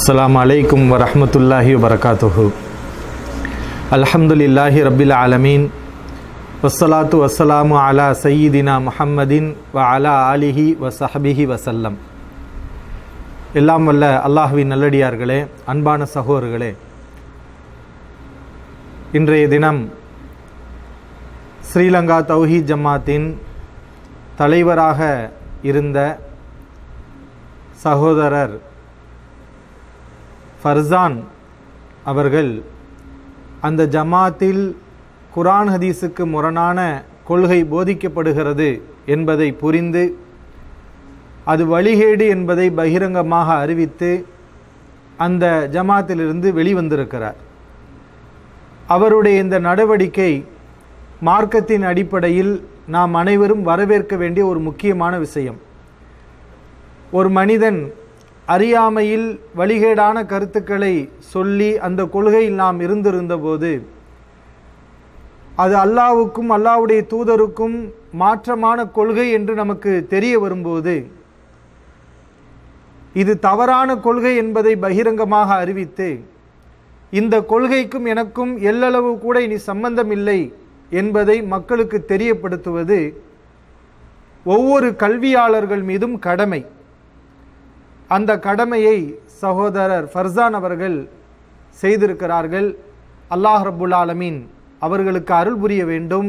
அஸ்லாம் அலைக்கும் வரமத்துல்லாஹி வரகாத்துஹு அல்ஹம்துலில்லாஹி ரபில் ஆலமீன் வசலாத்து வசலாமு அலா சையீதினா முஹம்மதின் வ அலா ஆலிஹி வசஹபிஹி வசல்லம் எல்லாம் வல்ல அல்லாஹுவின் நல்லடியார்களே அன்பான சகோதரர்களே இன்றைய தினம் ஸ்ரீலங்கா தௌஹி ஜமாத்தின் தலைவராக இருந்த சகோதரர் ஃபர்சான் அவர்கள் அந்த ஜமாத்தில் குரான் ஹதீஸுக்கு முரணான கொள்கை போதிக்கப்படுகிறது என்பதை புரிந்து அது வழிகேடு என்பதை பகிரங்கமாக அறிவித்து அந்த ஜமாத்திலிருந்து வெளிவந்திருக்கிறார் அவருடைய இந்த நடவடிக்கை மார்க்கத்தின் அடிப்படையில் நாம் அனைவரும் வரவேற்க வேண்டிய ஒரு முக்கியமான விஷயம் ஒரு மனிதன் அறியாமையில் வழிகேடான கருத்துக்களை சொல்லி அந்த கொள்கையில் நாம் இருந்திருந்த போது அது அல்லாவுக்கும் அல்லாவுடைய தூதருக்கும் மாற்றமான கொள்கை என்று நமக்கு தெரிய வரும்போது இது தவறான கொள்கை என்பதை பகிரங்கமாக அறிவித்து இந்த கொள்கைக்கும் எனக்கும் எல்லளவு கூட இனி சம்பந்தமில்லை என்பதை மக்களுக்கு தெரியப்படுத்துவது ஒவ்வொரு கல்வியாளர்கள் மீதும் கடமை அந்த கடமையை சகோதரர் ஃபர்சான் அவர்கள் செய்திருக்கிறார்கள் அல்லாஹ் ரபுல் ஆலமீன் அவர்களுக்கு அருள் புரிய வேண்டும்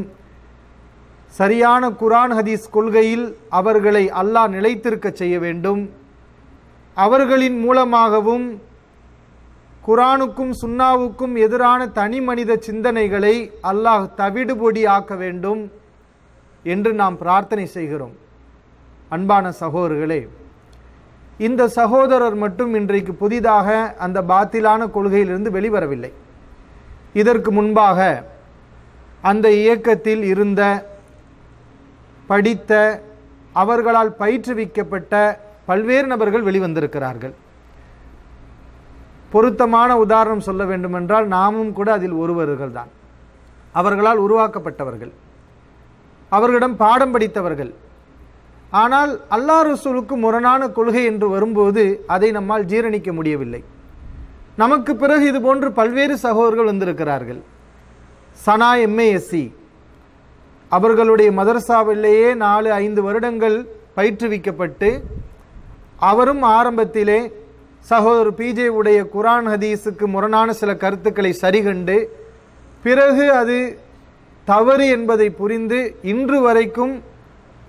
சரியான குரான் ஹதீஸ் கொள்கையில் அவர்களை அல்லாஹ் நிலைத்திருக்க செய்ய வேண்டும் அவர்களின் மூலமாகவும் குரானுக்கும் சுன்னாவுக்கும் எதிரான தனி மனித சிந்தனைகளை அல்லாஹ் தவிடுபொடி ஆக்க வேண்டும் என்று நாம் பிரார்த்தனை செய்கிறோம் அன்பான சகோதரர்களே இந்த சகோதரர் மட்டும் இன்றைக்கு புதிதாக அந்த பாத்திலான கொள்கையிலிருந்து வெளிவரவில்லை இதற்கு முன்பாக அந்த இயக்கத்தில் இருந்த படித்த அவர்களால் பயிற்றுவிக்கப்பட்ட பல்வேறு நபர்கள் வெளிவந்திருக்கிறார்கள் பொருத்தமான உதாரணம் சொல்ல வேண்டுமென்றால் நாமும் கூட அதில் ஒருவர்கள் தான் அவர்களால் உருவாக்கப்பட்டவர்கள் அவர்களிடம் பாடம் படித்தவர்கள் ஆனால் அல்லா ரசூலுக்கு முரணான கொள்கை என்று வரும்போது அதை நம்மால் ஜீரணிக்க முடியவில்லை நமக்கு பிறகு இது போன்று பல்வேறு சகோதரர்கள் வந்திருக்கிறார்கள் சனா எம்ஏஎஸ்சி அவர்களுடைய மதரசாவிலேயே நாலு ஐந்து வருடங்கள் பயிற்றுவிக்கப்பட்டு அவரும் ஆரம்பத்திலே சகோதரர் பிஜே உடைய குரான் ஹதீஸுக்கு முரணான சில கருத்துக்களை சரிகண்டு பிறகு அது தவறு என்பதை புரிந்து இன்று வரைக்கும்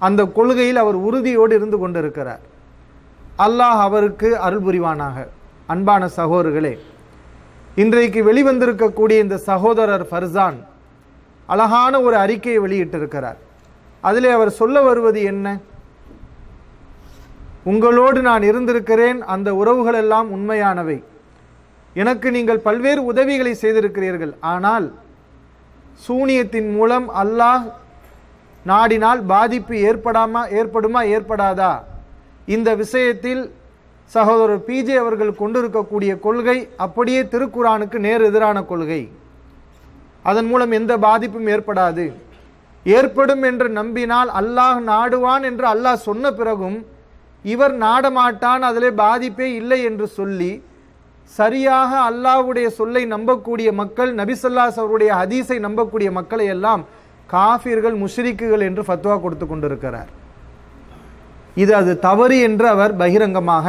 அந்த கொள்கையில் அவர் உறுதியோடு இருந்து கொண்டிருக்கிறார் அல்லாஹ் அவருக்கு அருள் புரிவானாக அன்பான சகோதரர்களே இன்றைக்கு வெளிவந்திருக்கக்கூடிய இந்த சகோதரர் ஃபர்சான் அழகான ஒரு அறிக்கையை வெளியிட்டிருக்கிறார் அதிலே அவர் சொல்ல வருவது என்ன உங்களோடு நான் இருந்திருக்கிறேன் அந்த உறவுகள் எல்லாம் உண்மையானவை எனக்கு நீங்கள் பல்வேறு உதவிகளை செய்திருக்கிறீர்கள் ஆனால் சூனியத்தின் மூலம் அல்லாஹ் நாடினால் பாதிப்பு ஏற்படாமா ஏற்படுமா ஏற்படாதா இந்த விஷயத்தில் சகோதரர் பிஜே அவர்கள் கொண்டிருக்கக்கூடிய கொள்கை அப்படியே திருக்குறானுக்கு நேர் எதிரான கொள்கை அதன் மூலம் எந்த பாதிப்பும் ஏற்படாது ஏற்படும் என்று நம்பினால் அல்லாஹ் நாடுவான் என்று அல்லாஹ் சொன்ன பிறகும் இவர் நாடமாட்டான் அதிலே பாதிப்பே இல்லை என்று சொல்லி சரியாக அல்லாஹ்வுடைய சொல்லை நம்பக்கூடிய மக்கள் நபிசல்லாஸ் அவருடைய ஹதீஸை நம்பக்கூடிய மக்களை எல்லாம் காஃபிர்கள் முஷ்ரிக்குகள் என்று ஃபத்வா கொடுத்து கொண்டிருக்கிறார் இது அது தவறு என்று அவர் பகிரங்கமாக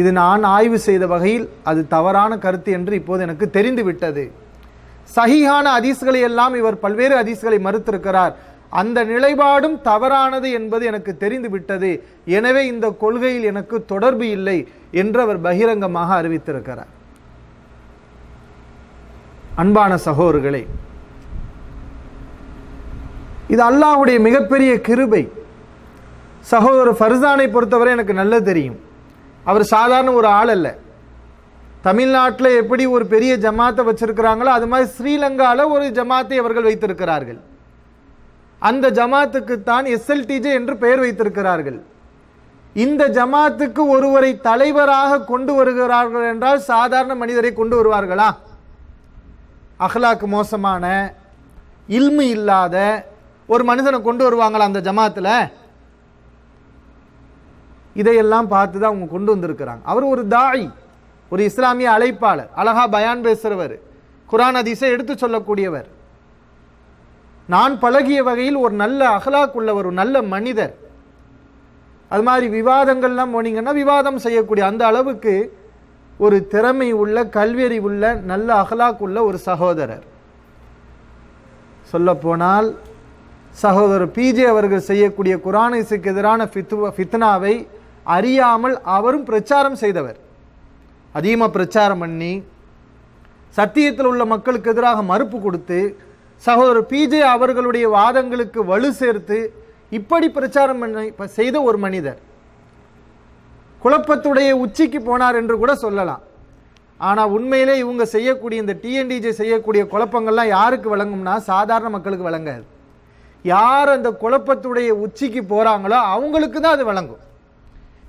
இது நான் ஆய்வு செய்த வகையில் அது தவறான கருத்து என்று இப்போது எனக்கு தெரிந்துவிட்டது சகியான அதிசுகளை எல்லாம் இவர் பல்வேறு அதிசுகளை மறுத்திருக்கிறார் அந்த நிலைப்பாடும் தவறானது என்பது எனக்கு தெரிந்துவிட்டது எனவே இந்த கொள்கையில் எனக்கு தொடர்பு இல்லை என்று அவர் பகிரங்கமாக அறிவித்திருக்கிறார் அன்பான சகோதரர்களே இது அல்லாஹுடைய மிகப்பெரிய கிருபை சகோதரர் ஃபர்சானை பொறுத்தவரை எனக்கு நல்லா தெரியும் அவர் சாதாரண ஒரு ஆள் அல்ல தமிழ்நாட்டில் எப்படி ஒரு பெரிய ஜமாத்தை வச்சுருக்கிறாங்களோ அது மாதிரி ஸ்ரீலங்காவில் ஒரு ஜமாத்தை அவர்கள் வைத்திருக்கிறார்கள் அந்த ஜமாத்துக்கு தான் எஸ்எல்டிஜே என்று பெயர் வைத்திருக்கிறார்கள் இந்த ஜமாத்துக்கு ஒருவரை தலைவராக கொண்டு வருகிறார்கள் என்றால் சாதாரண மனிதரை கொண்டு வருவார்களா அஹ்லாக்கு மோசமான இல்மு இல்லாத ஒரு மனுஷனை கொண்டு வருவாங்களா அந்த ஜமாத்தில் இதையெல்லாம் பார்த்து தான் அவங்க கொண்டு வந்திருக்கிறாங்க அவர் ஒரு தாய் ஒரு இஸ்லாமிய அழைப்பாளர் அழகா பயான் பேசுகிறவர் குரான் அதிசை எடுத்து சொல்லக்கூடியவர் நான் பழகிய வகையில் ஒரு நல்ல உள்ளவர் ஒரு நல்ல மனிதர் அது மாதிரி விவாதங்கள்லாம் போனீங்கன்னா விவாதம் செய்யக்கூடிய அந்த அளவுக்கு ஒரு திறமை உள்ள கல்வியறி உள்ள நல்ல அகலாக்குள்ள ஒரு சகோதரர் சொல்லப்போனால் சகோதரர் பிஜே அவர்கள் செய்யக்கூடிய இசைக்கு எதிரான ஃபித்து ஃபித்னாவை அறியாமல் அவரும் பிரச்சாரம் செய்தவர் அதிகமாக பிரச்சாரம் பண்ணி சத்தியத்தில் உள்ள மக்களுக்கு எதிராக மறுப்பு கொடுத்து சகோதரர் பிஜே அவர்களுடைய வாதங்களுக்கு வலு சேர்த்து இப்படி பிரச்சாரம் பண்ண செய்த ஒரு மனிதர் குழப்பத்துடைய உச்சிக்கு போனார் என்று கூட சொல்லலாம் ஆனால் உண்மையிலே இவங்க செய்யக்கூடிய இந்த டிஎன்டிஜே செய்யக்கூடிய குழப்பங்கள்லாம் யாருக்கு வழங்கும்னா சாதாரண மக்களுக்கு வழங்காது யார் அந்த குழப்பத்துடைய உச்சிக்கு போகிறாங்களோ அவங்களுக்கு தான் அது வழங்கும்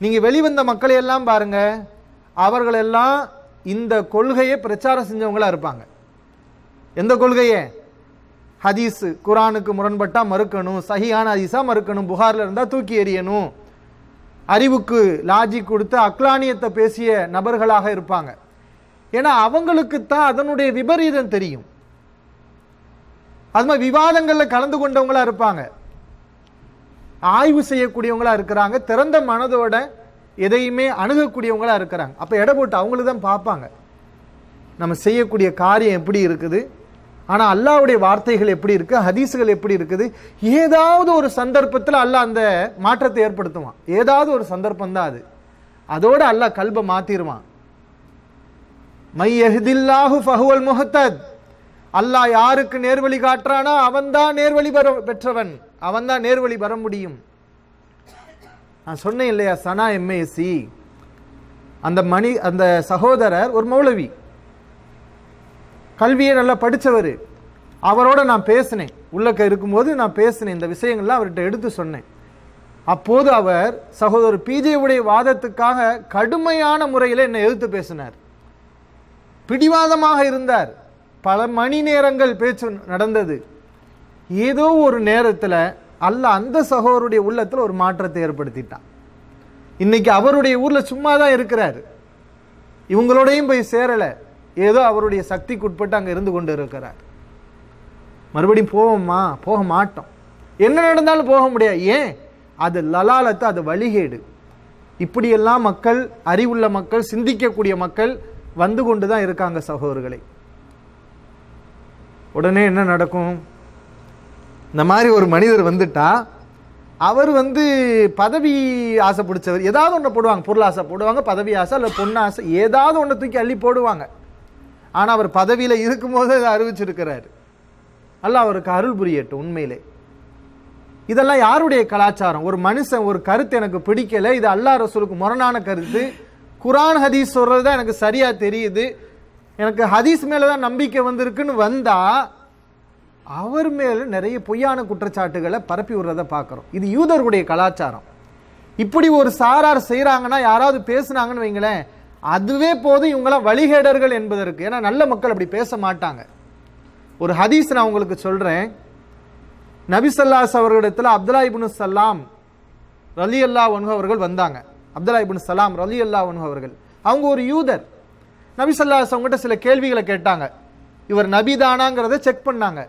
நீங்கள் வெளிவந்த மக்களையெல்லாம் பாருங்கள் அவர்களெல்லாம் இந்த கொள்கையை பிரச்சாரம் செஞ்சவங்களாக இருப்பாங்க எந்த கொள்கையை ஹதீஸு குரானுக்கு முரண்பட்டால் மறுக்கணும் சஹியான ஹதீஸாக மறுக்கணும் புகாரில் இருந்தால் தூக்கி எறியணும் அறிவுக்கு லாஜி கொடுத்து அக்லானியத்தை பேசிய நபர்களாக இருப்பாங்க ஏன்னா அவங்களுக்கு தான் அதனுடைய விபரீதம் தெரியும் அது மாதிரி விவாதங்களில் கலந்து கொண்டவங்களாக இருப்பாங்க ஆய்வு செய்யக்கூடியவங்களாக இருக்கிறாங்க திறந்த மனதோட எதையுமே அணுகக்கூடியவங்களாக இருக்கிறாங்க அப்போ இட போட்டு அவங்களுக்கு தான் பார்ப்பாங்க நம்ம செய்யக்கூடிய காரியம் எப்படி இருக்குது ஆனால் அல்லாவுடைய வார்த்தைகள் எப்படி இருக்குது ஹதீஸுகள் எப்படி இருக்குது ஏதாவது ஒரு சந்தர்ப்பத்தில் அல்லாஹ் அந்த மாற்றத்தை ஏற்படுத்துவான் ஏதாவது ஒரு சந்தர்ப்பம் தான் அது அதோடு அல்லாஹ் கல்பை மாற்றிடுவான் மை எஹ்தில்லாஹு ஃபஹுவல் முஹத்தத் அல்லாஹ் யாருக்கு நேர்வழி காட்டுறானா அவன்தான் நேர்வழி பெற பெற்றவன் அவன்தான் நேர்வழி பெற முடியும் நான் சொன்னேன் இல்லையா சனா எம்ஏசி அந்த மணி அந்த சகோதரர் ஒரு மௌலவி கல்வியை நல்லா படித்தவர் அவரோட நான் பேசினேன் உள்ளக்க இருக்கும்போது நான் பேசினேன் இந்த விஷயங்கள்லாம் அவர்கிட்ட எடுத்து சொன்னேன் அப்போது அவர் சகோதரர் பிஜேவுடைய வாதத்துக்காக கடுமையான முறையில் என்னை எதிர்த்து பேசினார் பிடிவாதமாக இருந்தார் பல மணி நேரங்கள் பேச்சு நடந்தது ஏதோ ஒரு நேரத்தில் அல்ல அந்த சகோதருடைய உள்ளத்தில் ஒரு மாற்றத்தை ஏற்படுத்திட்டான் இன்றைக்கி அவருடைய ஊரில் சும்மா தான் இருக்கிறார் இவங்களோடையும் போய் சேரலை ஏதோ அவருடைய சக்திக்கு உட்பட்டு அங்கே இருந்து கொண்டு இருக்கிறார் மறுபடியும் போவோம்மா போக மாட்டோம் என்ன நடந்தாலும் போக முடியாது ஏன் அது லலாலத்தை அது வழிகேடு இப்படியெல்லாம் மக்கள் அறிவுள்ள மக்கள் சிந்திக்கக்கூடிய மக்கள் வந்து கொண்டு தான் இருக்காங்க சகோதரர்களை உடனே என்ன நடக்கும் இந்த மாதிரி ஒரு மனிதர் வந்துட்டா அவர் வந்து பதவி ஆசை பிடிச்சவர் ஏதாவது ஒன்று போடுவாங்க பொருள் ஆசை போடுவாங்க பதவி ஆசை இல்லை பொண்ணு ஆசை ஏதாவது ஒன்று தூக்கி அள்ளி போடுவாங்க ஆனால் அவர் பதவியில் இருக்கும்போது அதை அறிவிச்சிருக்கிறாரு அல்ல அவருக்கு அருள் புரியட்டும் உண்மையிலே இதெல்லாம் யாருடைய கலாச்சாரம் ஒரு மனுஷன் ஒரு கருத்து எனக்கு பிடிக்கலை இது அல்லாஹ் ரசூலுக்கு முரணான கருத்து குரான் ஹதீஸ் சொல்கிறது தான் எனக்கு சரியாக தெரியுது எனக்கு ஹதீஸ் மேலே தான் நம்பிக்கை வந்திருக்குன்னு வந்தால் அவர் மேலே நிறைய பொய்யான குற்றச்சாட்டுகளை பரப்பி விடுறத பார்க்குறோம் இது யூதர்களுடைய கலாச்சாரம் இப்படி ஒரு சாரார் செய்கிறாங்கன்னா யாராவது பேசுனாங்கன்னு வைங்களேன் அதுவே போதும் இவங்களாம் வழிகேடர்கள் என்பதற்கு ஏன்னா நல்ல மக்கள் அப்படி பேச மாட்டாங்க ஒரு ஹதீஸ் நான் உங்களுக்கு சொல்கிறேன் சல்லாஸ் அவர்களிடத்தில் அப்துல்லா இபுனு சல்லாம் ரலி அல்லா ஒன்ஹு அவர்கள் வந்தாங்க அப்துல்லா இபுன் சலாம் ரலி அல்லா ஒன்ஹு அவர்கள் அவங்க ஒரு யூதர் நபிசல்லாஸ் அவங்ககிட்ட சில கேள்விகளை கேட்டாங்க இவர் நபி தானாங்கிறத செக் பண்ணாங்க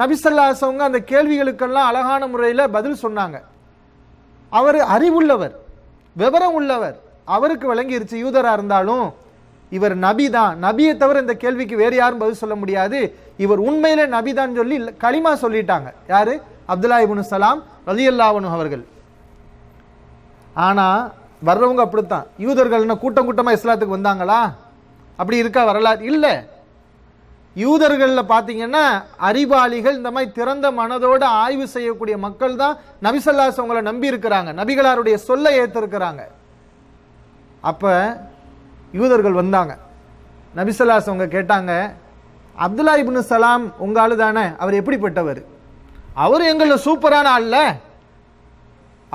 நபிசல்லாஸ் அவங்க அந்த கேள்விகளுக்கெல்லாம் அழகான முறையில் பதில் சொன்னாங்க அவர் அறிவுள்ளவர் விவரம் உள்ளவர் அவருக்கு விளங்கிருச்சு யூதராக இருந்தாலும் இவர் நபி தான் நபியை தவிர இந்த கேள்விக்கு வேறு யாரும் பதில் சொல்ல முடியாது இவர் உண்மையில் நபி தான் சொல்லி களிமா சொல்லிட்டாங்க யார் அப்துல்லா இபுனு சலாம் அல்லாவனு அவர்கள் ஆனால் வர்றவங்க அப்படித்தான் என்ன கூட்டம் கூட்டமாக இஸ்லாத்துக்கு வந்தாங்களா அப்படி இருக்கா வரலாறு இல்லை யூதர்களில் பார்த்தீங்கன்னா அறிவாளிகள் இந்த மாதிரி திறந்த மனதோடு ஆய்வு செய்யக்கூடிய மக்கள் தான் நபிசல்லாஸ் அவங்களை நம்பி இருக்கிறாங்க நபிகளாருடைய சொல்லை ஏற்றிருக்கிறாங்க அப்போ யூதர்கள் வந்தாங்க நபிசல்லாஸ் அவங்க கேட்டாங்க அப்துல்லா இபின் சலாம் உங்களால் ஆளு தானே அவர் எப்படிப்பட்டவர் அவர் எங்களில் சூப்பரான ஆள்ல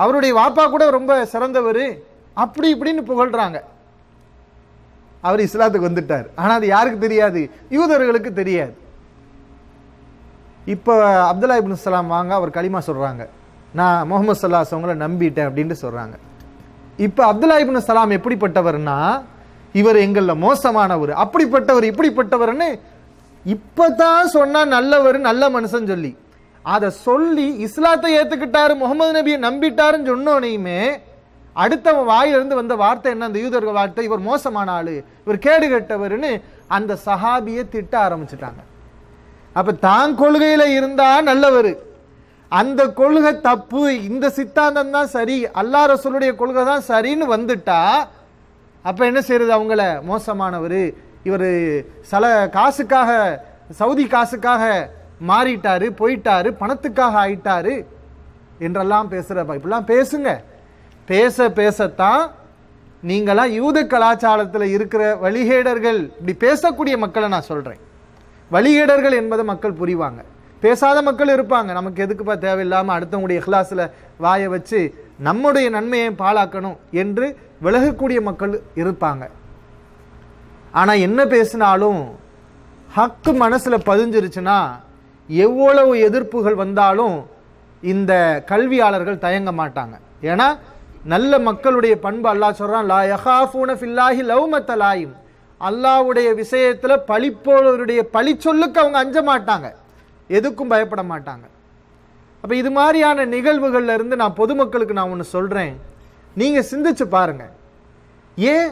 அவருடைய வாப்பா கூட ரொம்ப சிறந்தவர் அப்படி இப்படின்னு புகழ்கிறாங்க அவர் இஸ்லாத்துக்கு வந்துட்டார் ஆனால் அது யாருக்கு தெரியாது யூதர்களுக்கு தெரியாது இப்போ அப்துல்லா இப்னு சலாம் வாங்க அவர் களிமா சொல்கிறாங்க நான் முகமது சல்லா அவங்கள நம்பிட்டேன் அப்படின்ட்டு சொல்கிறாங்க இப்போ அப்துல்லா இப்னு சலாம் எப்படிப்பட்டவர்னா இவர் எங்களில் மோசமானவர் அப்படிப்பட்டவர் இப்படிப்பட்டவர்னு இப்போ தான் சொன்னால் நல்லவர் நல்ல மனுஷன் சொல்லி அதை சொல்லி இஸ்லாத்தை ஏற்றுக்கிட்டாரு முகமது நபியை நம்பிட்டாருன்னு சொன்னோனையுமே அடுத்தவன் வாயிலிருந்து வந்த வார்த்தை என்ன அந்த யூதர்கள் வார்த்தை இவர் மோசமான ஆளு இவர் கேடு கேட்டவர்னு அந்த சஹாபியை திட்ட ஆரம்பிச்சிட்டாங்க அப்ப தான் கொள்கையில இருந்தா நல்லவர் அந்த கொள்கை தப்பு இந்த சித்தாந்தம் தான் சரி அல்லா ரசூலுடைய கொள்கை தான் சரின்னு வந்துட்டா அப்போ என்ன செய்யறது அவங்கள மோசமானவர் இவர் சில காசுக்காக சவுதி காசுக்காக மாறிட்டாரு போயிட்டாரு பணத்துக்காக ஆயிட்டாரு என்றெல்லாம் பேசுகிறப்ப இப்படிலாம் பேசுங்க பேச பேசத்தான் நீங்களாம் யூத கலாச்சாரத்தில் இருக்கிற வழிகேடர்கள் இப்படி பேசக்கூடிய மக்களை நான் சொல்கிறேன் வழிகேடர்கள் என்பதை மக்கள் புரிவாங்க பேசாத மக்கள் இருப்பாங்க நமக்கு எதுக்குப்பா தேவையில்லாமல் அடுத்தவங்களுடைய இஹ்லாஸில் வாயை வச்சு நம்முடைய நன்மையை பாழாக்கணும் என்று விலகக்கூடிய மக்கள் இருப்பாங்க ஆனால் என்ன பேசினாலும் ஹக்கு மனசில் பதிஞ்சிருச்சுன்னா எவ்வளவு எதிர்ப்புகள் வந்தாலும் இந்த கல்வியாளர்கள் தயங்க மாட்டாங்க ஏன்னா நல்ல மக்களுடைய பண்பு அல்லாஹ் சொல்கிறான் லா யஹாஃபூன ஃபில்லாஹி லவ்மத்த லாயும் அல்லாவுடைய விஷயத்தில் பழிப்போருடைய பழி சொல்லுக்கு அவங்க அஞ்ச மாட்டாங்க எதுக்கும் பயப்பட மாட்டாங்க அப்போ இது மாதிரியான நிகழ்வுகளில் இருந்து நான் பொதுமக்களுக்கு நான் ஒன்று சொல்கிறேன் நீங்கள் சிந்திச்சு பாருங்கள் ஏன்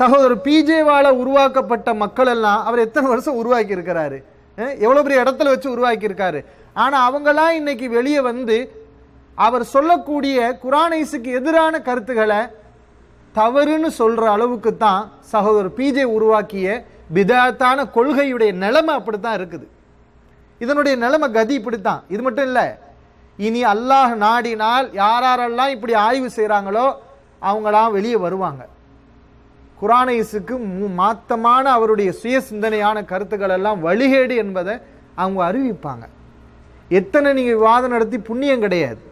சகோதரர் பிஜேவால் உருவாக்கப்பட்ட மக்கள் எல்லாம் அவர் எத்தனை வருஷம் உருவாக்கி இருக்கிறாரு எவ்வளோ பெரிய இடத்துல வச்சு உருவாக்கியிருக்காரு ஆனால் அவங்களாம் இன்னைக்கு வெளியே வந்து அவர் சொல்லக்கூடிய குரானைஸுக்கு எதிரான கருத்துக்களை தவறுன்னு சொல்கிற அளவுக்கு தான் சகோதரர் பிஜே உருவாக்கிய விதத்தான கொள்கையுடைய நிலைமை அப்படி தான் இருக்குது இதனுடைய நிலைமை கதி இப்படி தான் இது மட்டும் இல்லை இனி அல்லாஹ் நாடினால் யாரெல்லாம் இப்படி ஆய்வு செய்கிறாங்களோ அவங்களாம் வெளியே வருவாங்க குரானைஸுக்கு மாத்தமான அவருடைய சுய சிந்தனையான கருத்துக்கள் எல்லாம் வழிகேடு என்பதை அவங்க அறிவிப்பாங்க எத்தனை நீங்கள் விவாதம் நடத்தி புண்ணியம் கிடையாது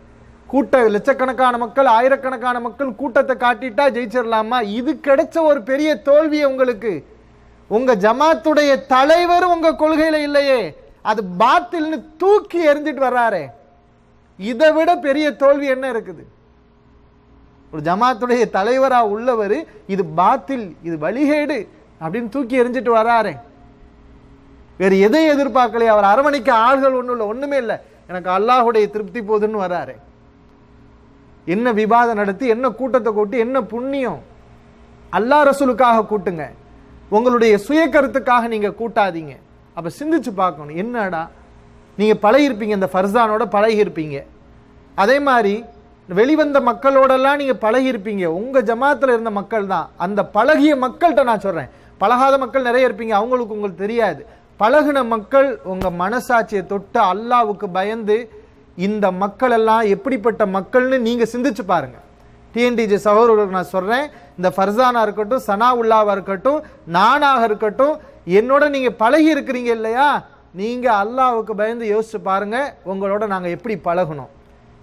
கூட்ட லட்சக்கணக்கான மக்கள் ஆயிரக்கணக்கான மக்கள் கூட்டத்தை காட்டிட்டா ஜெயிச்சிடலாமா இது கிடைச்ச ஒரு பெரிய தோல்வியை உங்களுக்கு உங்க ஜமாத்துடைய தலைவர் உங்க கொள்கையில இல்லையே அது பாத்தில்னு தூக்கி எரிஞ்சிட்டு வர்றாரே இதை விட பெரிய தோல்வி என்ன இருக்குது ஒரு ஜமாத்துடைய தலைவராக உள்ளவர் இது பாத்தில் இது வழிகேடு அப்படின்னு தூக்கி எரிஞ்சிட்டு வராரு வேறு எதை எதிர்பார்க்கலையே அவர் அரவணைக்க ஆள்கள் ஒன்றும் இல்லை ஒன்றுமே இல்லை எனக்கு அல்லாஹுடைய திருப்தி போதுன்னு வராரு என்ன விவாதம் நடத்தி என்ன கூட்டத்தை கூட்டி என்ன புண்ணியம் அல்லா ரசூலுக்காக கூட்டுங்க உங்களுடைய சுய கருத்துக்காக நீங்கள் கூட்டாதீங்க அப்போ சிந்திச்சு பார்க்கணும் என்னடா நீங்கள் பழகிருப்பீங்க இந்த ஃபர்சானோட பழகிருப்பீங்க அதே மாதிரி வெளிவந்த மக்களோடெல்லாம் நீங்கள் பழகிருப்பீங்க உங்கள் ஜமாத்தில் இருந்த மக்கள் தான் அந்த பழகிய மக்கள்கிட்ட நான் சொல்கிறேன் பழகாத மக்கள் நிறைய இருப்பீங்க அவங்களுக்கு உங்களுக்கு தெரியாது பழகின மக்கள் உங்கள் மனசாட்சியை தொட்டு அல்லாவுக்கு பயந்து இந்த மக்கள் எல்லாம் எப்படிப்பட்ட மக்கள்னு நீங்கள் சிந்திச்சு பாருங்கள் டிஎன்டிஜி சகோதரர்களுக்கு நான் சொல்கிறேன் இந்த ஃபர்சானா இருக்கட்டும் சனா உல்லாவாக இருக்கட்டும் நானாக இருக்கட்டும் என்னோட நீங்கள் பழகி இருக்கிறீங்க இல்லையா நீங்கள் அல்லாவுக்கு பயந்து யோசிச்சு பாருங்கள் உங்களோட நாங்கள் எப்படி பழகணும்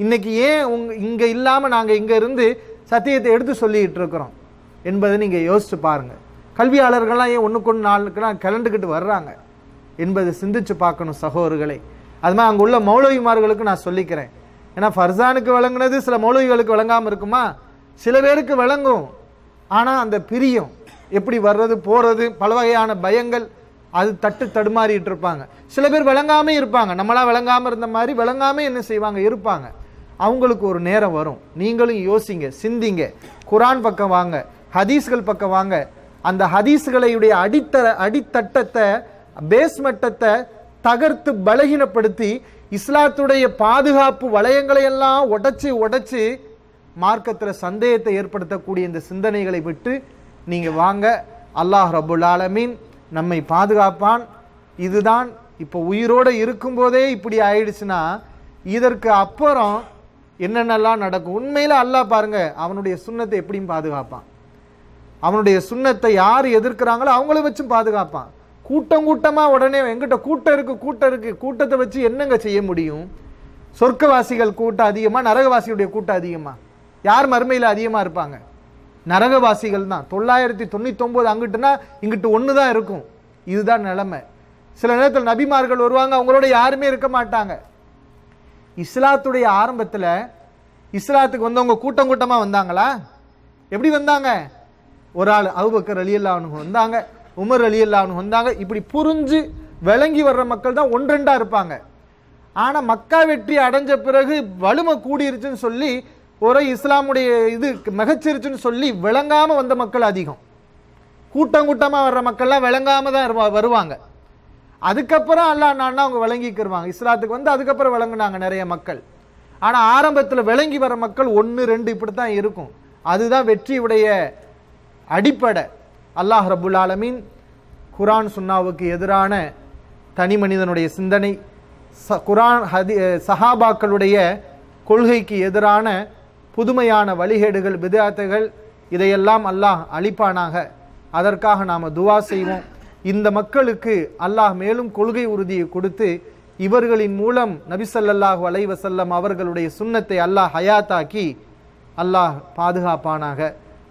இன்றைக்கி ஏன் உங் இங்கே இல்லாமல் நாங்கள் இங்கே இருந்து சத்தியத்தை எடுத்து சொல்லிக்கிட்டு இருக்கிறோம் என்பதை நீங்கள் யோசிச்சு பாருங்கள் கல்வியாளர்கள்லாம் ஏன் ஒன்றுக்கு ஒன்று நாளுக்குலாம் கிளண்டுக்கிட்டு வர்றாங்க என்பதை சிந்திச்சு பார்க்கணும் சகோதரர்களை அது மாதிரி அங்கே உள்ள மௌலவிமார்களுக்கு நான் சொல்லிக்கிறேன் ஏன்னா ஃபர்சானுக்கு விளங்குனது சில மௌலவிகளுக்கு விளங்காமல் இருக்குமா சில பேருக்கு விளங்கும் ஆனால் அந்த பிரியம் எப்படி வர்றது போகிறது பல வகையான பயங்கள் அது தட்டு தடுமாறிட்டு இருப்பாங்க சில பேர் விளங்காமல் இருப்பாங்க நம்மளாம் விளங்காமல் இருந்த மாதிரி விளங்காமல் என்ன செய்வாங்க இருப்பாங்க அவங்களுக்கு ஒரு நேரம் வரும் நீங்களும் யோசிங்க சிந்திங்க குரான் பக்கம் வாங்க ஹதீஸ்கள் பக்கம் வாங்க அந்த ஹதீஸ்களையுடைய அடித்தர அடித்தட்டத்தை பேஸ்மட்டத்தை தகர்த்து பலகீனப்படுத்தி இஸ்லாத்துடைய பாதுகாப்பு வளையங்களை எல்லாம் உடைச்சி உடச்சி மார்க்கத்தில் சந்தேகத்தை ஏற்படுத்தக்கூடிய இந்த சிந்தனைகளை விட்டு நீங்கள் வாங்க அல்லாஹ் ரபுல் ஆலமீன் நம்மை பாதுகாப்பான் இதுதான் இப்போ உயிரோடு இருக்கும்போதே இப்படி ஆயிடுச்சுன்னா இதற்கு அப்புறம் என்னென்னலாம் நடக்கும் உண்மையில் அல்லாஹ் பாருங்கள் அவனுடைய சுண்ணத்தை எப்படியும் பாதுகாப்பான் அவனுடைய சுண்ணத்தை யார் எதிர்க்கிறாங்களோ அவங்கள வச்சும் பாதுகாப்பான் கூட்டம் கூட்டமாக உடனே எங்கிட்ட கூட்டம் இருக்குது கூட்டம் இருக்குது கூட்டத்தை வச்சு என்னங்க செய்ய முடியும் சொர்க்கவாசிகள் கூட்டம் அதிகமாக நரகவாசியுடைய கூட்டம் அதிகமாக யார் மருமையில் அதிகமாக இருப்பாங்க நரகவாசிகள் தான் தொள்ளாயிரத்தி தொண்ணூத்தொம்பது அங்கிட்டுனா இங்கிட்டு ஒன்று தான் இருக்கும் இதுதான் நிலைமை சில நேரத்தில் நபிமார்கள் வருவாங்க அவங்களோட யாருமே இருக்க மாட்டாங்க இஸ்லாத்துடைய ஆரம்பத்தில் இஸ்லாத்துக்கு வந்தவங்க கூட்டம் கூட்டமாக வந்தாங்களா எப்படி வந்தாங்க ஒரு ஆள் அவுபக்கர் அலியல்லா அவனுங்க வந்தாங்க உமர் அலி அல்லான்னு வந்தாங்க இப்படி புரிஞ்சு விளங்கி வர்ற மக்கள் தான் ஒன்றெண்டா இருப்பாங்க ஆனால் மக்கா வெற்றி அடைஞ்ச பிறகு வலிமை கூடிருச்சுன்னு சொல்லி ஒரு இஸ்லாமுடைய இது மிகச்சிருச்சுன்னு சொல்லி விளங்காமல் வந்த மக்கள் அதிகம் கூட்டம் கூட்டமாக வர்ற மக்கள்லாம் விளங்காமல் தான் வருவாங்க அதுக்கப்புறம் அல்லா நான் அவங்க விளங்கிக்கிருவாங்க இஸ்லாத்துக்கு வந்து அதுக்கப்புறம் விளங்குனாங்க நிறைய மக்கள் ஆனால் ஆரம்பத்தில் விளங்கி வர மக்கள் ஒன்று ரெண்டு இப்படி தான் இருக்கும் அதுதான் வெற்றியுடைய அடிப்படை அல்லாஹ் ரபுல் ஆலமீன் குரான் சுன்னாவுக்கு எதிரான தனி மனிதனுடைய சிந்தனை ச குரான் ஹதி சஹாபாக்களுடைய கொள்கைக்கு எதிரான புதுமையான வழிகேடுகள் விதாத்துகள் இதையெல்லாம் அல்லாஹ் அழிப்பானாக அதற்காக நாம் துவா செய்வோம் இந்த மக்களுக்கு அல்லாஹ் மேலும் கொள்கை உறுதியை கொடுத்து இவர்களின் மூலம் நபிசல்லாஹு அலைவசல்லம் அவர்களுடைய சுண்ணத்தை அல்லாஹ் ஹயாத்தாக்கி அல்லாஹ் பாதுகாப்பானாக